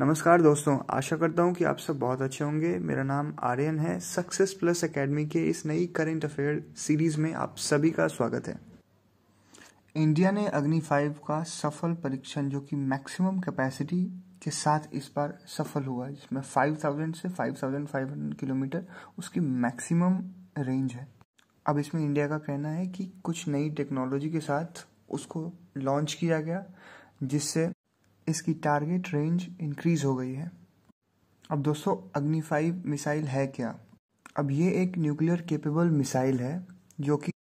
नमस्कार दोस्तों आशा करता हूं कि आप सब बहुत अच्छे होंगे मेरा नाम आर्यन है सक्सेस प्लस एकेडमी के इस नई करंट अफेयर सीरीज में आप सभी का स्वागत है इंडिया ने अग्नि फाइव का सफल परीक्षण जो कि मैक्सिमम कैपेसिटी के साथ इस बार सफल हुआ जिसमें 5000 से 5500 किलोमीटर उसकी मैक्सिमम रेंज है अब इसमें इंडिया का कहना है कि कुछ नई टेक्नोलॉजी के साथ उसको लॉन्च किया गया जिससे इसकी टारगेट रेंज इंक्रीज हो गई है अब दोस्तों अग्नि फाइव मिसाइल है क्या अब ये एक न्यूक्लियर केपेबल मिसाइल है जो कि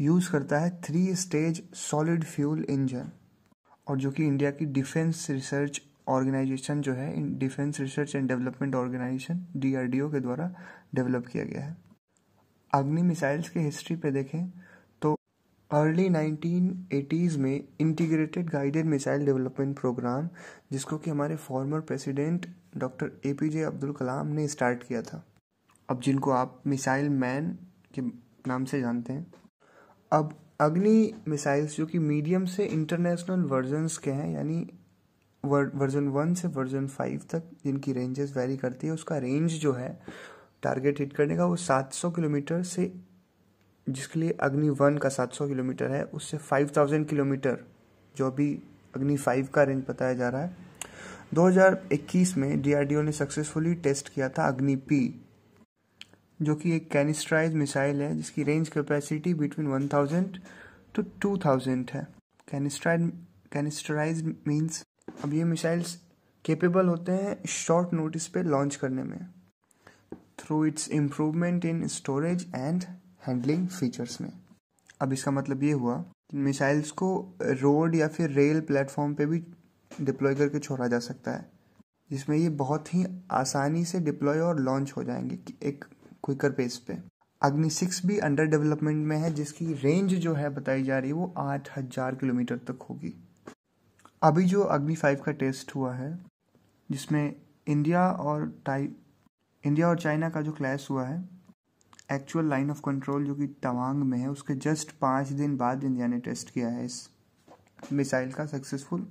यूज़ करता है three stage solid fuel engine और जो कि इंडिया की डिफेंस रिसर्च ऑर्गेनाइजेशन जो है defence research and development organisation DRDO के द्वारा डेवलप किया गया है अग्नि मिसाइल्स के हिस्ट्री पे देखें अर्ली नाइनटीन एटीज़ में integrated guided missile development programme जिसको कि हमारे former president doctor A P J Abdul Kalam ने स्टार्ट किया था अब जिनको आप मिसाइल मैन के नाम से जानते हैं अब अग्नि मिसाइल्स जो कि मीडियम से इंटरनेशनल वर्जन्स के हैं यानी वर्जन वन से वर्जन फाइव तक जिनकी रेंजेस वेरी करती है उसका रेंज जो है टारगेट हिट करने का वो 700 किलोमीटर से जिसके लिए अग्नि वन का 700 किलोमीटर है उससे 5000 किलोमीटर जो अभी अग्नि फाइव का रेंज बताया जा रहा है 2021 में डीआरडीओ ने सक्सेसफुली टेस्ट किया था अग्नि पी जो कि एक कैनिस्ट्राइज मिसाइल है जिसकी रेंज कैपेसिटी बिटवीन 1000 टू 2000 है कैनिस्ट्राइज कैनिस्टराइज मीन्स अब ये मिसाइल्स केपेबल होते हैं शॉर्ट नोटिस पे लॉन्च करने में through its improvement in storage and handling features में अब इसका मतलब ये हुआ कि मिसाइल्स को रोड या फिर रेल प्लेटफॉर्म पे भी डिप्लॉय करके छोड़ा जा सकता है जिसमें ये बहुत ही आसानी से डिप्लॉय और लॉन्च हो जाएंगे एक क्विकर पेस पे अग्नि सिक्स भी अंडर डेवलपमेंट में है जिसकी रेंज जो है बताई जा रही है वो आठ हजार किलोमीटर तक होगी अभी जो अग्नि फाइव का टेस्ट हुआ है जिसमें इंडिया और टाइ इंडिया और चाइना का जो क्लैश हुआ है एक्चुअल लाइन ऑफ कंट्रोल जो कि तवांग में है उसके जस्ट पाँच दिन बाद इंडिया ने टेस्ट किया है इस मिसाइल का सक्सेसफुल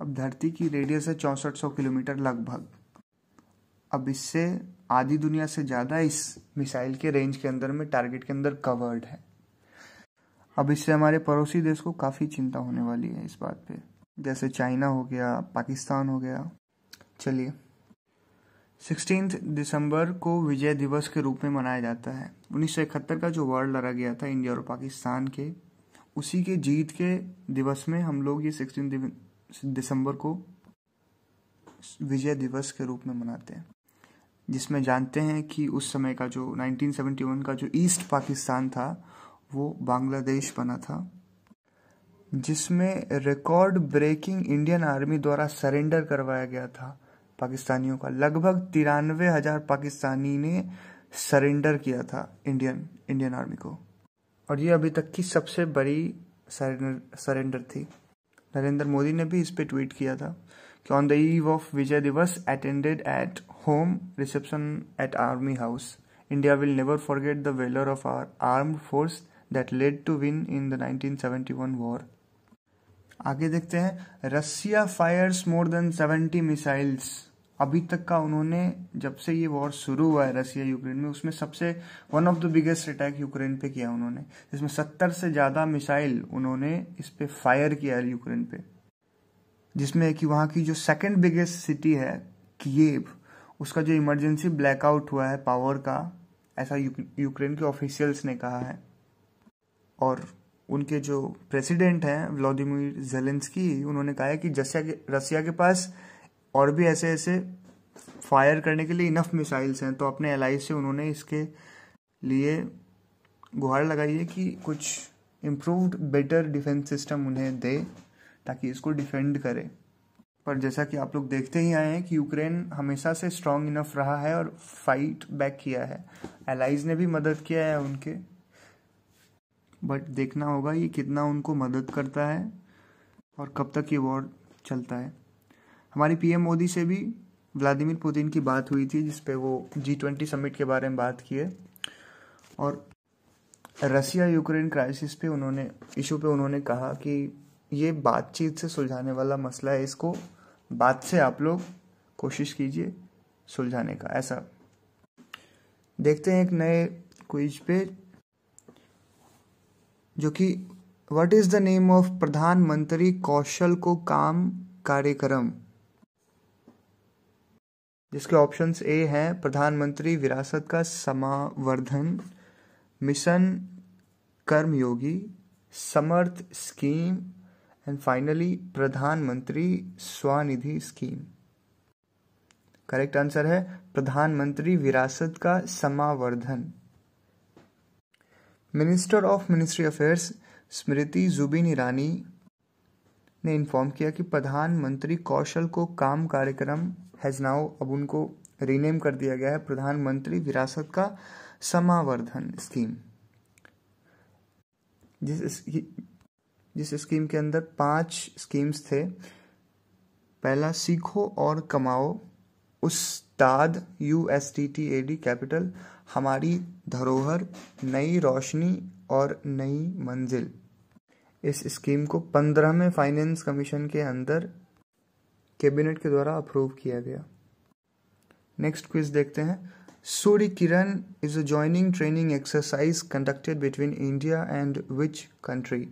अब धरती की रेडियस है चौंसठ सौ किलोमीटर लगभग अब इससे आधी दुनिया से ज़्यादा इस मिसाइल के रेंज के अंदर में टारगेट के अंदर कवर्ड है अब इससे हमारे पड़ोसी देश को काफ़ी चिंता होने वाली है इस बात पे जैसे चाइना हो गया पाकिस्तान हो गया चलिए सिक्सटीन दिसंबर को विजय दिवस के रूप में मनाया जाता है उन्नीस का जो वर्ल्ड लड़ा गया था इंडिया और पाकिस्तान के उसी के जीत के दिवस में हम लोग ये सिक्सटीन दिसंबर को विजय दिवस के रूप में मनाते हैं जिसमें जानते हैं कि उस समय का जो 1971 का जो ईस्ट पाकिस्तान था वो बांग्लादेश बना था जिसमें रिकॉर्ड ब्रेकिंग इंडियन आर्मी द्वारा सरेंडर करवाया गया था पाकिस्तानियों का लगभग तिरानवे हजार पाकिस्तानी ने सरेंडर किया था इंडियन इंडियन आर्मी को और ये अभी तक की सबसे बड़ी सरेंडर सरेंडर थी नरेंद्र मोदी ने भी इस पर ट्वीट किया था कि on the eve of Vijay Diwas attended at home reception at army house India will never forget the valour of our arm force that led to win in the nineteen war आगे देखते हैं Russia fires more than seventy missiles अभी तक का उन्होंने जब से ये वॉर शुरू हुआ है रसिया यूक्रेन में उसमें सबसे one of the biggest attack Ukraine पे किया उन्होंने जिसमें सत्तर से ज़्यादा मिसाइल उन्होंने इस पे फायर किया है यूक्रेन पे जिसमें कि वहां की जो सेकेंड बिगेस्ट सिटी है किएव उसका जो इमरजेंसी ब्लैकआउट हुआ है पावर का ऐसा यूक्रेन के ऑफिशियल्स ने कहा है और उनके जो प्रेसिडेंट हैं व्लादिमीर जेलेंस्की उन्होंने कहा है कि रसिया के रसिया के पास और भी ऐसे ऐसे फायर करने के लिए इनफ मिसाइल्स हैं तो अपने एलाइज से उन्होंने इसके लिए गुहार लगाई है कि कुछ इम्प्रूवड बेटर डिफेंस सिस्टम उन्हें दे ताकि इसको डिफेंड करे पर जैसा कि आप लोग देखते ही आए हैं कि यूक्रेन हमेशा से स्ट्रांग इनफ रहा है और फाइट बैक किया है एलाइज ने भी मदद किया है उनके बट देखना होगा ये कितना उनको मदद करता है और कब तक ये वॉर चलता है हमारी पीएम मोदी से भी व्लादिमीर पुतिन की बात हुई थी जिसपे वो जी ट्वेंटी समिट के बारे में बात किए और रसिया यूक्रेन क्राइसिस पे उन्होंने इशू पे उन्होंने कहा कि ये बातचीत से सुलझाने वाला मसला है इसको बात से आप लोग कोशिश कीजिए सुलझाने का ऐसा देखते हैं एक नए क्विज पे जो कि what is the name of Pradhanmantri Kaushal को काम कार्यक्रम जिसके ऑप्शंस ए हैं Pradhanmantri Virasat ka Samvardhan mission Karmayogi Samarth scheme and finally Pradhanmantri Svanidhi scheme correct answer है Pradhanmantri Virasat ka Samvardhan minister of ministry affairs Smriti Zubin Irani ने इन्फॉर्म किया कि प्रधानमंत्री कौशल को काम कार्यक्रम हैज़ नाउ अब उनको रीनेम कर दिया गया है प्रधानमंत्री विरासत का समावर्धन स्कीम जिस जिस स्कीम के अंदर पांच स्कीम्स थे पहला सीखो और कमाओ Ustaad U S T T A D capital हमारी धरोहर नई रोशनी और नई मंजिल इस स्कीम को पंद्रहवें फाइनेंस कमीशन के अंदर कैबिनेट के द्वारा अप्रूव किया गया नेक्स्ट क्विज देखते हैं Surya Kiran is a joining training exercise conducted between India and which country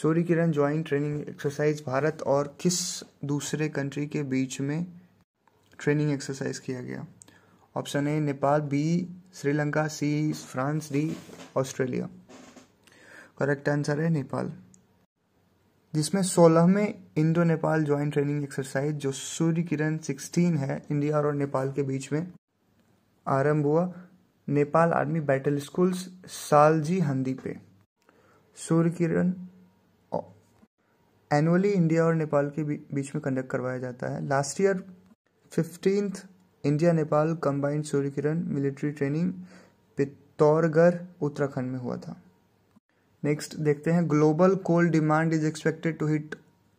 Surya Kiran joint training exercise Bharat और किस दूसरे कंट्री के बीच में ट्रेनिंग एक्सरसाइज किया गया option A Nepal B Sri Lanka C France D Australia correct answer है नेपाल जिसमें सोलहवें Indo Nepal joint training exercise जो सूर्य किरण सिक्सटीन है इंडिया और नेपाल के बीच में आरंभ हुआ Nepal army battle school Saljhandi पे सूर्य किरण एनुअली इंडिया और नेपाल के बीच में कंडक्ट करवाया जाता है last year fifteenth India Nepal combined Suryakiran military training Pithoragarh Uttarakhand में हुआ था नेक्स्ट देखते हैं global coal demand is expected to hit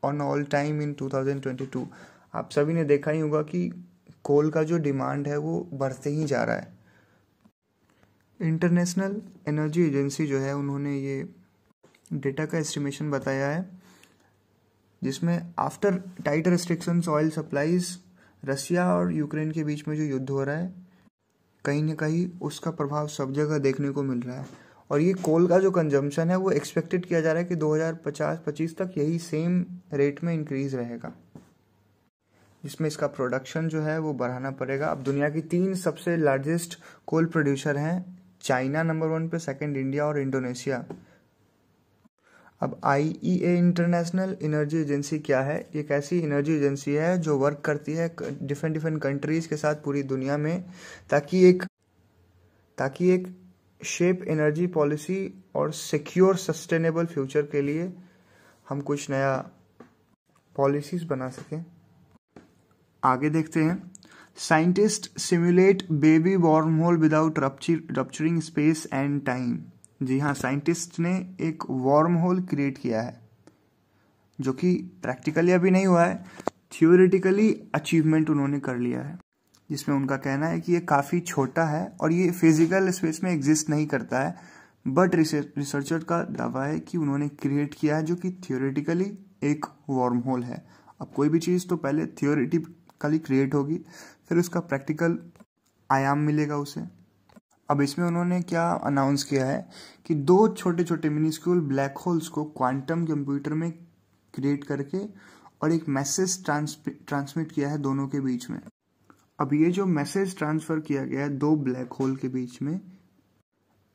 on all time in 2022 आप सभी ने देखा ही होगा कि कोल का जो डिमांड है वो बढ़ते ही जा रहा है इंटरनेशनल एनर्जी एजेंसी जो है उन्होंने ये डेटा का एस्टिमेशन बताया है जिसमें after tight restrictions oil supplies Russia और यूक्रेन के बीच में जो युद्ध हो रहा है कहीं ना कहीं उसका प्रभाव सब जगह देखने को मिल रहा है और ये कोल का जो कंजम्पशन है वो एक्सपेक्टेड किया जा रहा है कि 2050-25 तक यही सेम रेट में इंक्रीज रहेगा जिसमें इसका प्रोडक्शन जो है वो बढ़ाना पड़ेगा अब दुनिया की तीन सबसे लार्जेस्ट कोल प्रोड्यूसर हैं चाइना नंबर वन पे सेकंड इंडिया और इंडोनेशिया अब I E A International Energy Agency क्या है एक ऐसी एनर्जी एजेंसी है जो वर्क करती है डिफरेंट डिफरेंट कंट्रीज के साथ पूरी दुनिया में ताकि एक ताकि एक शेप एनर्जी पॉलिसी और सिक्योर सस्टेनेबल फ्यूचर के लिए हम कुछ नया पॉलिसीज बना सकें आगे देखते हैं scientist simulate baby wormhole without rupturing space and time जी हाँ साइंटिस्ट ने एक वार्म होल क्रिएट किया है जो कि प्रैक्टिकली अभी नहीं हुआ है थियोरेटिकली अचीवमेंट उन्होंने कर लिया है जिसमें उनका कहना है कि ये काफ़ी छोटा है और ये फिजिकल स्पेस में एग्जिस्ट नहीं करता है बट रिसर्चर का दावा है कि उन्होंने क्रिएट किया है जो कि थियोरेटिकली एक वार्म होल है अब कोई भी चीज़ तो पहले थियोरेटिकली क्रिएट होगी फिर उसका प्रैक्टिकल आयाम मिलेगा उसे अब इसमें उन्होंने क्या अनाउंस किया है कि दो छोटे छोटे मिनिस्क्यूल ब्लैक होल्स को क्वांटम कंप्यूटर में क्रिएट करके और एक मैसेज ट्रांसमिट किया है दोनों के बीच में अब ये जो मैसेज ट्रांसफर किया गया है दो ब्लैक होल के बीच में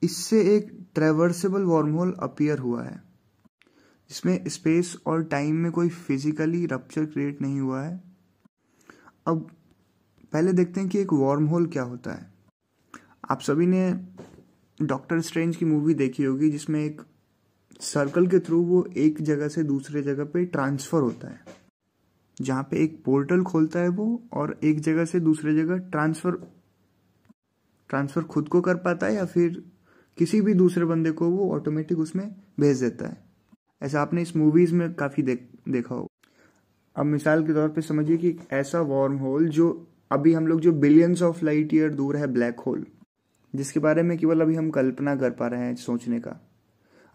इससे एक ट्रेवर्सेबल वार्म होल अपियर हुआ है इसमें स्पेस और टाइम में कोई फिजिकली रप्चर क्रिएट नहीं हुआ है अब पहले देखते हैं कि एक वार्म होल क्या होता है आप सभी ने डॉक्टर स्ट्रेंज की मूवी देखी होगी जिसमें एक सर्कल के थ्रू वो एक जगह से दूसरे जगह पे ट्रांसफ़र होता है जहाँ पे एक पोर्टल खोलता है वो और एक जगह से दूसरे जगह ट्रांसफ़र ट्रांसफ़र खुद को कर पाता है या फिर किसी भी दूसरे बंदे को वो ऑटोमेटिक उसमें भेज देता है ऐसा आपने इस मूवीज़ में काफ़ी देख देखा होगा अब मिसाल के तौर पे समझिए कि एक ऐसा वार्म होल जो अभी हम लोग जो बिलियंस ऑफ लाइट ईयर दूर है ब्लैक होल जिसके बारे में केवल अभी हम कल्पना कर पा रहे हैं सोचने का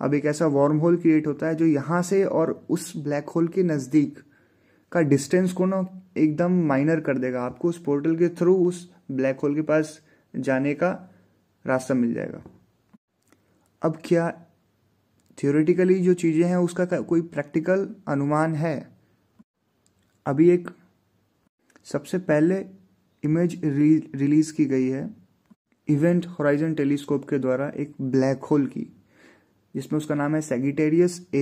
अब एक ऐसा वार्म होल क्रिएट होता है जो यहां से और उस ब्लैक होल के नज़दीक का डिस्टेंस को ना एकदम माइनर कर देगा आपको उस पोर्टल के थ्रू उस ब्लैक होल के पास जाने का रास्ता मिल जाएगा अब क्या थियोरेटिकली जो चीज़ें हैं उसका कोई प्रैक्टिकल अनुमान है अभी एक सबसे पहले इमेज रिलीज़ की गई है इवेंट होराइजन टेलीस्कोप के द्वारा एक ब्लैक होल की जिसमें उसका नाम है सेगिटेरियस ए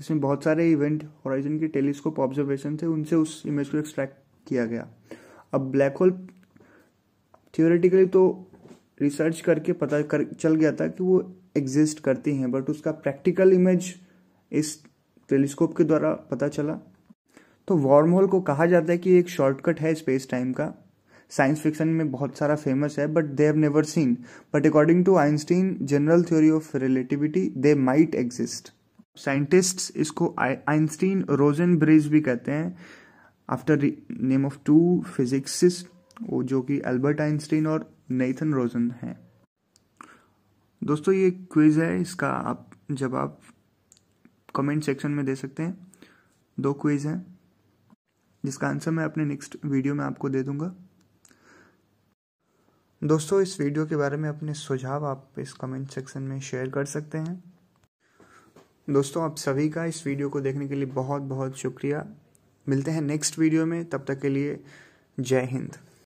इसमें बहुत सारे इवेंट होराइजन के टेलीस्कोप ऑब्जर्वेशन थे उनसे उस इमेज को एक्सट्रैक्ट किया गया अब ब्लैक होल थियोरेटिकली तो रिसर्च करके पता कर चल गया था कि वो एग्जिस्ट करती हैं बट उसका प्रैक्टिकल इमेज इस टेलीस्कोप के द्वारा पता चला तो वार्म होल को कहा जाता है कि एक शॉर्टकट है स्पेस टाइम का साइंस फिक्शन में बहुत सारा फेमस है but they have never seen but according to Einstein general theory of relativity they might exist scientists इसको आइंस्टीन रोजन ब्रिज भी कहते हैं after name of two physicist वो जो कि अल्बर्ट आइंस्टीन और नेथन रोजन हैं दोस्तों ये क्विज है इसका आप जब आप कमेंट सेक्शन में दे सकते हैं दो क्विज हैं जिसका आंसर मैं अपने नेक्स्ट वीडियो में आपको दे दूंगा दोस्तों इस वीडियो के बारे में अपने सुझाव आप इस कमेंट सेक्शन में शेयर कर सकते हैं दोस्तों आप सभी का इस वीडियो को देखने के लिए बहुत बहुत शुक्रिया मिलते हैं नेक्स्ट वीडियो में तब तक के लिए जय हिंद